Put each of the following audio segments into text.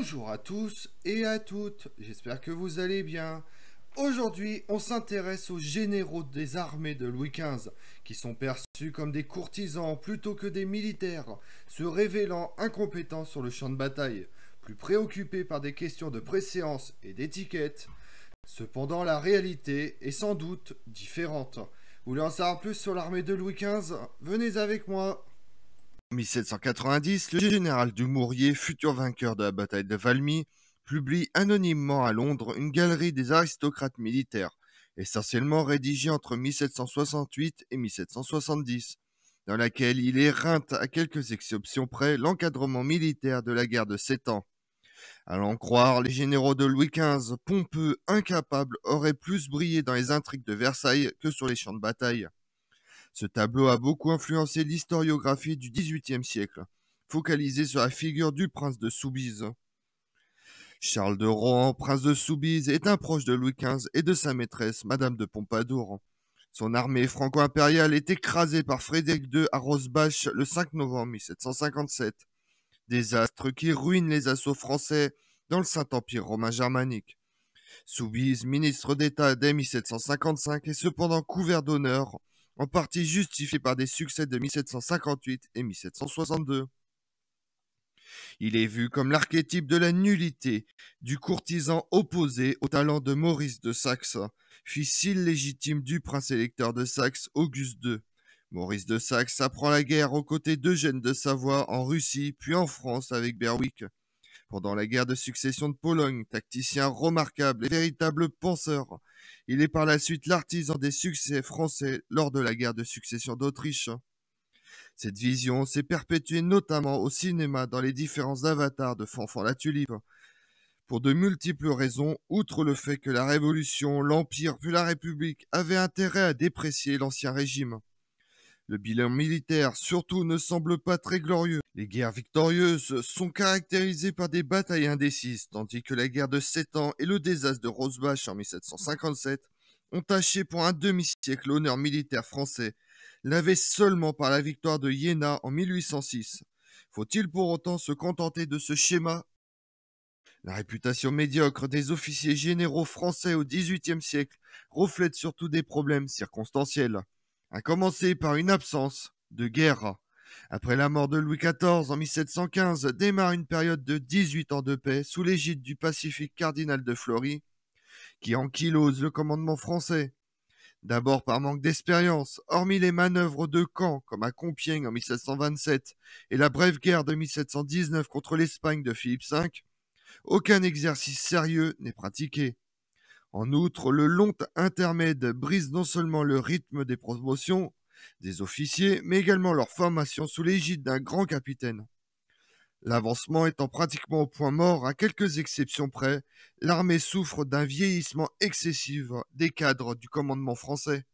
Bonjour à tous et à toutes, j'espère que vous allez bien. Aujourd'hui, on s'intéresse aux généraux des armées de Louis XV, qui sont perçus comme des courtisans plutôt que des militaires, se révélant incompétents sur le champ de bataille, plus préoccupés par des questions de préséance et d'étiquette. Cependant, la réalité est sans doute différente. Vous voulez en savoir plus sur l'armée de Louis XV Venez avec moi en 1790, le général Dumouriez, futur vainqueur de la bataille de Valmy, publie anonymement à Londres une galerie des aristocrates militaires, essentiellement rédigée entre 1768 et 1770, dans laquelle il éreinte à quelques exceptions près l'encadrement militaire de la guerre de Sept Ans. Allant croire, les généraux de Louis XV, pompeux, incapables, auraient plus brillé dans les intrigues de Versailles que sur les champs de bataille. Ce tableau a beaucoup influencé l'historiographie du XVIIIe siècle, focalisée sur la figure du prince de Soubise. Charles de Rohan, prince de Soubise, est un proche de Louis XV et de sa maîtresse, Madame de Pompadour. Son armée franco-impériale est écrasée par Frédéric II à Rosbach le 5 novembre 1757. Désastre qui ruine les assauts français dans le Saint-Empire romain germanique. Soubise, ministre d'État dès 1755, est cependant couvert d'honneur en partie justifié par des succès de 1758 et 1762. Il est vu comme l'archétype de la nullité, du courtisan opposé au talent de Maurice de Saxe, fils illégitime du prince électeur de Saxe Auguste II. Maurice de Saxe apprend la guerre aux côtés d'Eugène de Savoie en Russie puis en France avec Berwick. Pendant la guerre de succession de Pologne, tacticien remarquable et véritable penseur, il est par la suite l'artisan des succès français lors de la guerre de succession d'Autriche. Cette vision s'est perpétuée notamment au cinéma dans les différents avatars de Fanfan la Tulipe, pour de multiples raisons, outre le fait que la Révolution, l'Empire puis la République avaient intérêt à déprécier l'Ancien Régime. Le bilan militaire surtout ne semble pas très glorieux. Les guerres victorieuses sont caractérisées par des batailles indécises, tandis que la guerre de Sept ans et le désastre de Rosbach en 1757 ont taché pour un demi-siècle l'honneur militaire français, lavé seulement par la victoire de Iéna en 1806. Faut-il pour autant se contenter de ce schéma La réputation médiocre des officiers généraux français au XVIIIe siècle reflète surtout des problèmes circonstanciels à commencer par une absence de guerre. Après la mort de Louis XIV en 1715, démarre une période de 18 ans de paix sous l'égide du pacifique cardinal de Fleury, qui ankylose le commandement français. D'abord par manque d'expérience, hormis les manœuvres de camp comme à Compiègne en 1727, et la brève guerre de 1719 contre l'Espagne de Philippe V, aucun exercice sérieux n'est pratiqué. En outre, le long intermède brise non seulement le rythme des promotions des officiers, mais également leur formation sous l'égide d'un grand capitaine. L'avancement étant pratiquement au point mort, à quelques exceptions près, l'armée souffre d'un vieillissement excessif des cadres du commandement français.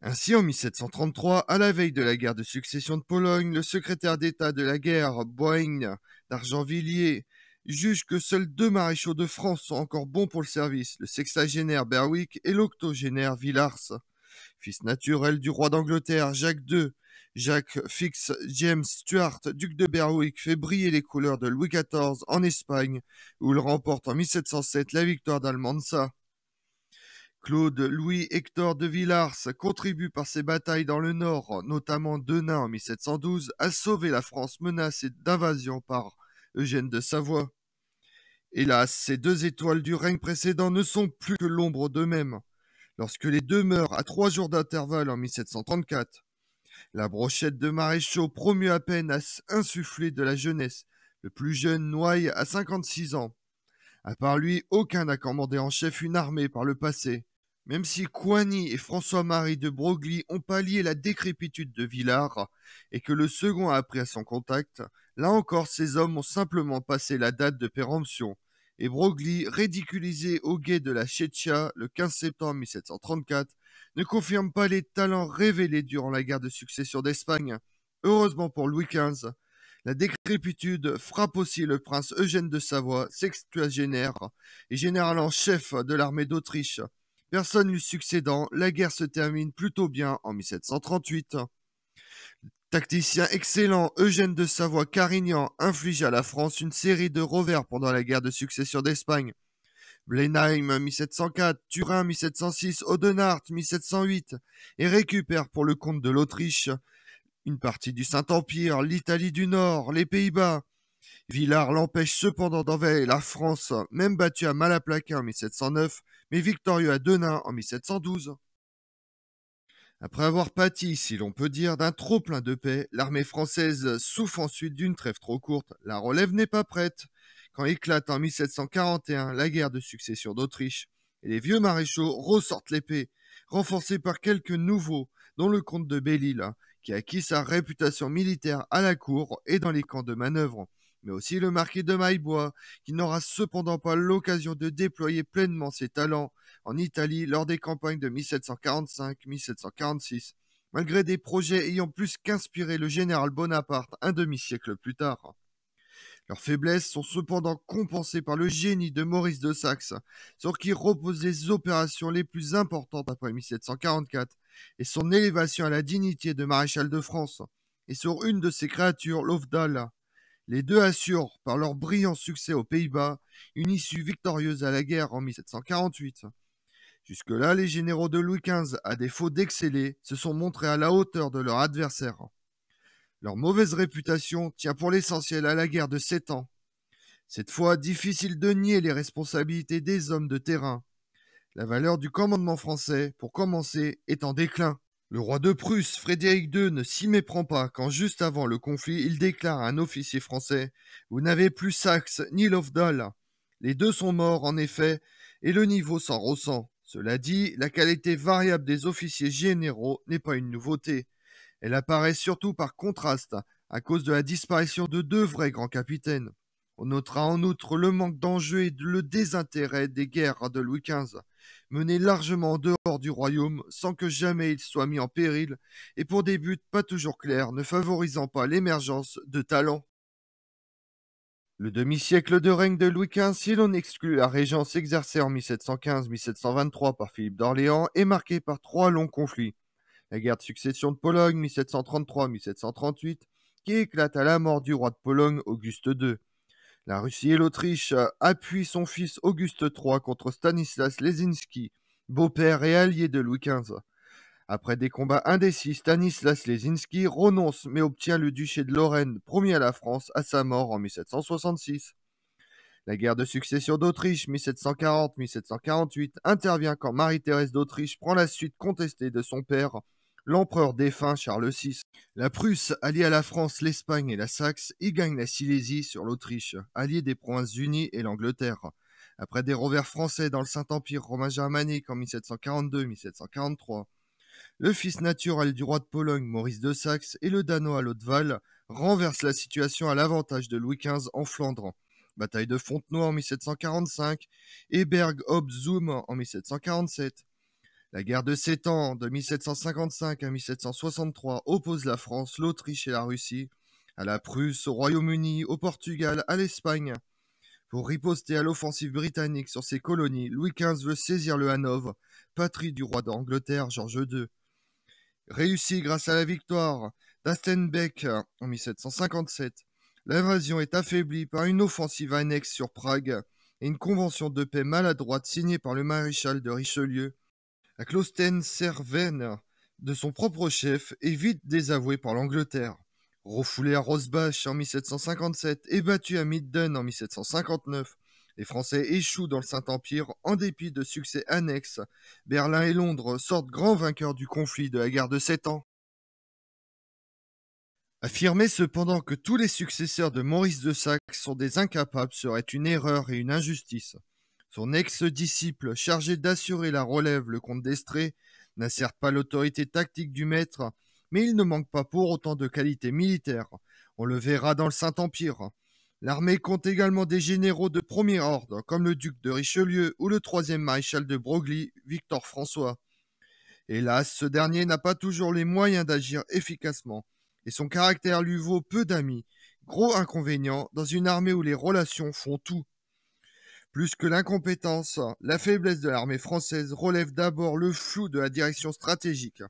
Ainsi, en 1733, à la veille de la guerre de succession de Pologne, le secrétaire d'État de la guerre, Boigne d'Argentvilliers, juge que seuls deux maréchaux de France sont encore bons pour le service, le sexagénaire Berwick et l'octogénaire Villars. Fils naturel du roi d'Angleterre, Jacques II, Jacques Fix James Stuart, duc de Berwick, fait briller les couleurs de Louis XIV en Espagne, où il remporte en 1707 la victoire d'Almansa. Claude Louis Hector de Villars contribue par ses batailles dans le nord, notamment Denain en 1712, à sauver la France menacée d'invasion par Eugène de Savoie. Hélas, ces deux étoiles du règne précédent ne sont plus que l'ombre d'eux-mêmes. Lorsque les deux meurent à trois jours d'intervalle en 1734, la brochette de maréchaux promue à peine à insuffler de la jeunesse, le plus jeune noyé à 56 ans. À part lui, aucun n'a commandé en chef une armée par le passé. Même si Coigny et François-Marie de Broglie ont pallié la décrépitude de Villars et que le second a appris à son contact, là encore ces hommes ont simplement passé la date de péremption, et Broglie, ridiculisé au guet de la Chechia le 15 septembre 1734, ne confirme pas les talents révélés durant la guerre de succession d'Espagne. Heureusement pour Louis XV, la décrépitude frappe aussi le prince Eugène de Savoie, sextuagénaire et général en chef de l'armée d'Autriche, Personne lui succédant, la guerre se termine plutôt bien en 1738. Tacticien excellent, Eugène de Savoie-Carignan inflige à la France une série de revers pendant la guerre de succession d'Espagne. Blenheim 1704, Turin 1706, Audenart 1708 et récupère pour le compte de l'Autriche une partie du Saint-Empire, l'Italie du Nord, les Pays-Bas. Villars l'empêche cependant d'envahir la France, même battue à Malaplaquin en 1709, mais victorieux à Denain en 1712. Après avoir pâti, si l'on peut dire, d'un trop plein de paix, l'armée française souffre ensuite d'une trêve trop courte. La relève n'est pas prête. Quand éclate en 1741 la guerre de succession d'Autriche, et les vieux maréchaux ressortent l'épée, renforcés par quelques nouveaux, dont le comte de belle qui qui acquis sa réputation militaire à la cour et dans les camps de manœuvre mais aussi le marquis de Maillebois, qui n'aura cependant pas l'occasion de déployer pleinement ses talents en Italie lors des campagnes de 1745-1746, malgré des projets ayant plus qu'inspiré le général Bonaparte un demi-siècle plus tard. Leurs faiblesses sont cependant compensées par le génie de Maurice de Saxe, sur qui reposent les opérations les plus importantes après 1744, et son élévation à la dignité de maréchal de France, et sur une de ses créatures, l'Ovdala, les deux assurent, par leur brillant succès aux Pays-Bas, une issue victorieuse à la guerre en 1748. Jusque-là, les généraux de Louis XV, à défaut d'exceller, se sont montrés à la hauteur de leurs adversaires. Leur mauvaise réputation tient pour l'essentiel à la guerre de sept ans. Cette fois, difficile de nier les responsabilités des hommes de terrain. La valeur du commandement français, pour commencer, est en déclin. Le roi de Prusse, Frédéric II, ne s'y méprend pas quand, juste avant le conflit, il déclare à un officier français Vous n'avez plus Saxe ni Lovdal. Les deux sont morts, en effet, et le niveau s'en ressent. Cela dit, la qualité variable des officiers généraux n'est pas une nouveauté. Elle apparaît surtout par contraste, à cause de la disparition de deux vrais grands capitaines. On notera en outre le manque d'enjeu et le désintérêt des guerres de Louis XV mené largement en dehors du royaume, sans que jamais il soit mis en péril, et pour des buts pas toujours clairs, ne favorisant pas l'émergence de talents. Le demi-siècle de règne de Louis XV, si l'on exclut la régence exercée en 1715-1723 par Philippe d'Orléans, est marqué par trois longs conflits. La guerre de succession de Pologne 1733-1738, qui éclate à la mort du roi de Pologne Auguste II la Russie et l'Autriche euh, appuient son fils Auguste III contre Stanislas Lesinski, beau-père et allié de Louis XV. Après des combats indécis, Stanislas Lesinski renonce mais obtient le duché de Lorraine, promis à la France à sa mort en 1766. La guerre de succession d'Autriche 1740-1748 intervient quand Marie-Thérèse d'Autriche prend la suite contestée de son père l'empereur défunt Charles VI. La Prusse alliée à la France l'Espagne et la Saxe y gagne la Silésie sur l'Autriche, alliée des Provinces-Unies et l'Angleterre. Après des revers français dans le Saint-Empire romain germanique en 1742-1743, le fils naturel du roi de Pologne, Maurice de Saxe, et le Danois Lodval renversent la situation à l'avantage de Louis XV en Flandre. Bataille de Fontenoy en 1745 et berg hob zoom en 1747. La guerre de sept ans, de 1755 à 1763, oppose la France, l'Autriche et la Russie, à la Prusse, au Royaume-Uni, au Portugal, à l'Espagne. Pour riposter à l'offensive britannique sur ses colonies, Louis XV veut saisir le Hanovre, patrie du roi d'Angleterre Georges II. Réussi grâce à la victoire d'Astenbeck en 1757, l'invasion est affaiblie par une offensive annexe sur Prague et une convention de paix maladroite signée par le maréchal de Richelieu la Serven de son propre chef, est vite désavouée par l'Angleterre. refoulé à Rosbach en 1757 et battu à Midden en 1759, les Français échouent dans le Saint-Empire en dépit de succès annexes. Berlin et Londres sortent grands vainqueurs du conflit de la guerre de Sept Ans. Affirmer cependant que tous les successeurs de Maurice de Saxe sont des incapables serait une erreur et une injustice. Son ex-disciple, chargé d'assurer la relève, le comte d'Estrée, n'a pas l'autorité tactique du maître, mais il ne manque pas pour autant de qualités militaires. On le verra dans le Saint-Empire. L'armée compte également des généraux de premier ordre, comme le duc de Richelieu ou le troisième maréchal de Broglie, Victor François. Hélas, ce dernier n'a pas toujours les moyens d'agir efficacement, et son caractère lui vaut peu d'amis, gros inconvénient dans une armée où les relations font tout. Plus que l'incompétence, la faiblesse de l'armée française relève d'abord le flou de la direction stratégique.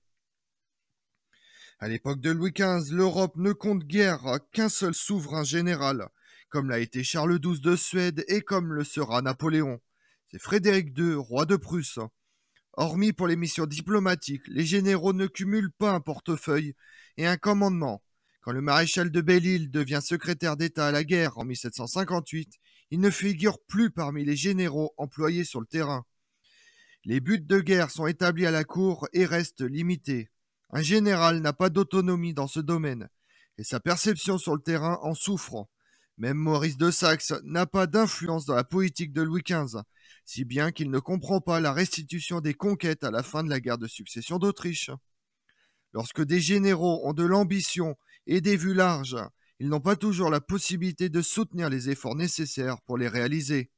À l'époque de Louis XV, l'Europe ne compte guère qu'un seul souverain général, comme l'a été Charles XII de Suède et comme le sera Napoléon. C'est Frédéric II, roi de Prusse. Hormis pour les missions diplomatiques, les généraux ne cumulent pas un portefeuille et un commandement. Quand le maréchal de Belle-Île devient secrétaire d'État à la guerre en 1758, il ne figure plus parmi les généraux employés sur le terrain. Les buts de guerre sont établis à la cour et restent limités. Un général n'a pas d'autonomie dans ce domaine, et sa perception sur le terrain en souffre. Même Maurice de Saxe n'a pas d'influence dans la politique de Louis XV, si bien qu'il ne comprend pas la restitution des conquêtes à la fin de la guerre de succession d'Autriche. Lorsque des généraux ont de l'ambition et des vues larges, ils n'ont pas toujours la possibilité de soutenir les efforts nécessaires pour les réaliser.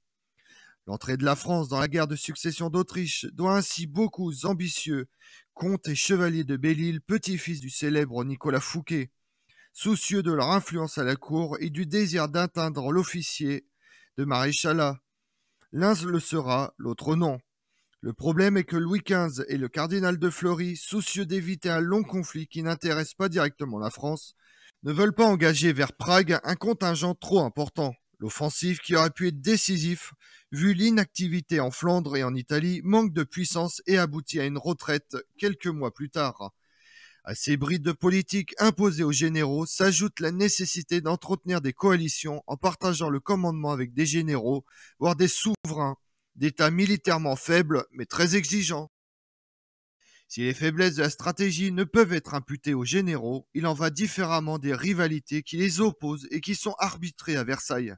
L'entrée de la France dans la guerre de succession d'Autriche doit ainsi beaucoup ambitieux, comte et chevalier de Belle-Île, petit-fils du célèbre Nicolas Fouquet. Soucieux de leur influence à la cour et du désir d'atteindre l'officier de maréchalat, l'un le sera, l'autre non. Le problème est que Louis XV et le cardinal de Fleury, soucieux d'éviter un long conflit qui n'intéresse pas directement la France, ne veulent pas engager vers Prague un contingent trop important. L'offensive qui aurait pu être décisif, vu l'inactivité en Flandre et en Italie, manque de puissance et aboutit à une retraite quelques mois plus tard. À ces brides de politique imposées aux généraux s'ajoute la nécessité d'entretenir des coalitions en partageant le commandement avec des généraux, voire des souverains, d'États militairement faibles mais très exigeants. Si les faiblesses de la stratégie ne peuvent être imputées aux généraux, il en va différemment des rivalités qui les opposent et qui sont arbitrées à Versailles,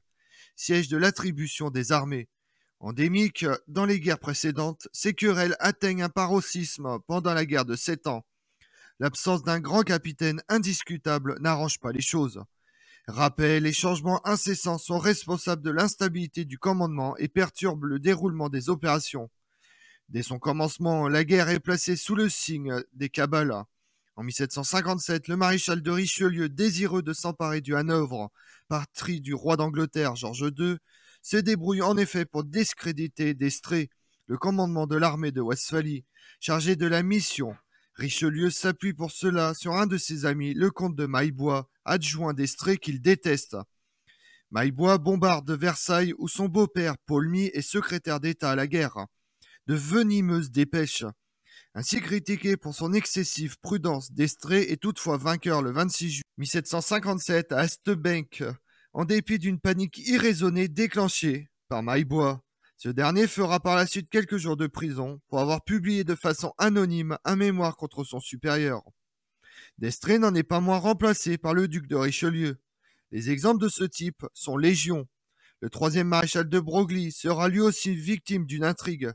siège de l'attribution des armées. Endémique dans les guerres précédentes, ces querelles atteignent un paroxysme pendant la guerre de Sept Ans. L'absence d'un grand capitaine indiscutable n'arrange pas les choses. Rappel les changements incessants sont responsables de l'instabilité du commandement et perturbent le déroulement des opérations. Dès son commencement, la guerre est placée sous le signe des Kabbalah. En 1757, le maréchal de Richelieu, désireux de s'emparer du Hanovre, parti du roi d'Angleterre Georges II, se débrouille en effet pour discréditer d'Estrée, le commandement de l'armée de Westphalie, chargé de la mission. Richelieu s'appuie pour cela sur un de ses amis, le comte de Maillebois, adjoint d'Estrée qu'il déteste. Maillebois bombarde Versailles où son beau-père, Paulmy, est secrétaire d'État à la guerre de venimeuses dépêches. Ainsi critiqué pour son excessive prudence, Destré est toutefois vainqueur le 26 juillet 1757 à Astebank, en dépit d'une panique irraisonnée déclenchée par Maillebois. Ce dernier fera par la suite quelques jours de prison pour avoir publié de façon anonyme un mémoire contre son supérieur. Destré n'en est pas moins remplacé par le duc de Richelieu. Les exemples de ce type sont légion. Le troisième maréchal de Broglie sera lui aussi victime d'une intrigue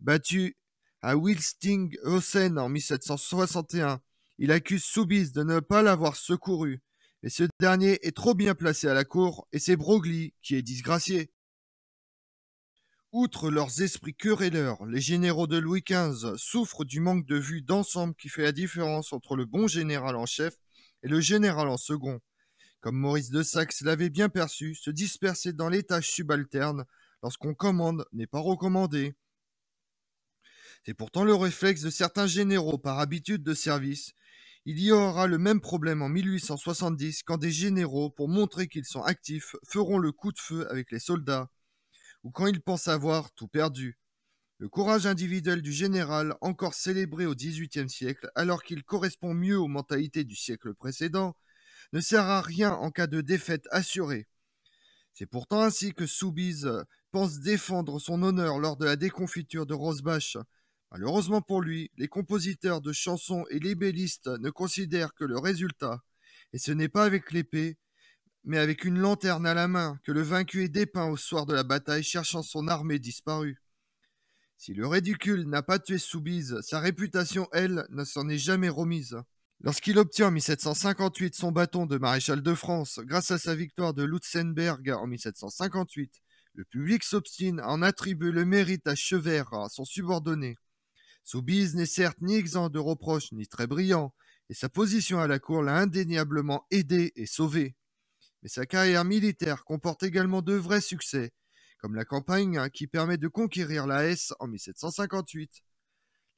Battu à Wilsting-Hossen en 1761, il accuse Soubise de ne pas l'avoir secouru, mais ce dernier est trop bien placé à la cour et c'est Broglie qui est disgracié. Outre leurs esprits querelleurs, les généraux de Louis XV souffrent du manque de vue d'ensemble qui fait la différence entre le bon général en chef et le général en second. Comme Maurice de Saxe l'avait bien perçu, se disperser dans les tâches subalternes lorsqu'on commande n'est pas recommandé. C'est pourtant le réflexe de certains généraux par habitude de service. Il y aura le même problème en 1870 quand des généraux, pour montrer qu'ils sont actifs, feront le coup de feu avec les soldats, ou quand ils pensent avoir tout perdu. Le courage individuel du général, encore célébré au XVIIIe siècle, alors qu'il correspond mieux aux mentalités du siècle précédent, ne sert à rien en cas de défaite assurée. C'est pourtant ainsi que Soubise pense défendre son honneur lors de la déconfiture de Rosbach, Malheureusement pour lui, les compositeurs de chansons et les ne considèrent que le résultat, et ce n'est pas avec l'épée, mais avec une lanterne à la main que le vaincu est dépeint au soir de la bataille cherchant son armée disparue. Si le ridicule n'a pas tué Soubise, sa réputation, elle, ne s'en est jamais remise. Lorsqu'il obtient en 1758 son bâton de maréchal de France grâce à sa victoire de Lutzenberg en 1758, le public s'obstine à en attribuer le mérite à Chevert, son subordonné. Soubise n'est certes ni exempt de reproches ni très brillant, et sa position à la cour l'a indéniablement aidé et sauvé. Mais sa carrière militaire comporte également de vrais succès, comme la campagne hein, qui permet de conquérir la Hesse en 1758.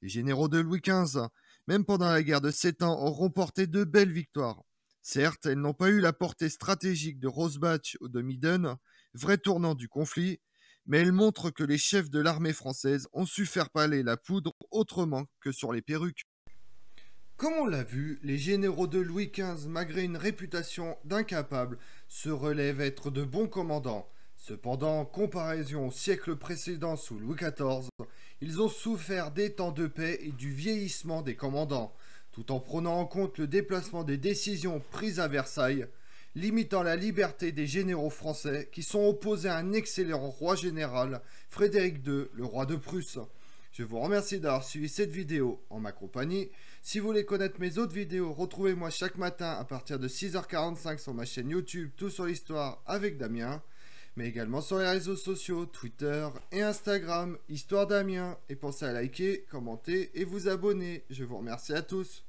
Les généraux de Louis XV, même pendant la guerre de Sept Ans, ont remporté de belles victoires. Certes, elles n'ont pas eu la portée stratégique de Rosebatch ou de Miden, vrai tournant du conflit, mais elle montre que les chefs de l'armée française ont su faire pâler la poudre autrement que sur les perruques. Comme on l'a vu, les généraux de Louis XV, malgré une réputation d'incapables, se relèvent être de bons commandants. Cependant, en comparaison au siècle précédent sous Louis XIV, ils ont souffert des temps de paix et du vieillissement des commandants. Tout en prenant en compte le déplacement des décisions prises à Versailles, limitant la liberté des généraux français qui sont opposés à un excellent roi général, Frédéric II, le roi de Prusse. Je vous remercie d'avoir suivi cette vidéo en ma compagnie. Si vous voulez connaître mes autres vidéos, retrouvez-moi chaque matin à partir de 6h45 sur ma chaîne YouTube Tout sur l'Histoire avec Damien, mais également sur les réseaux sociaux Twitter et Instagram Histoire Damien. Et pensez à liker, commenter et vous abonner. Je vous remercie à tous.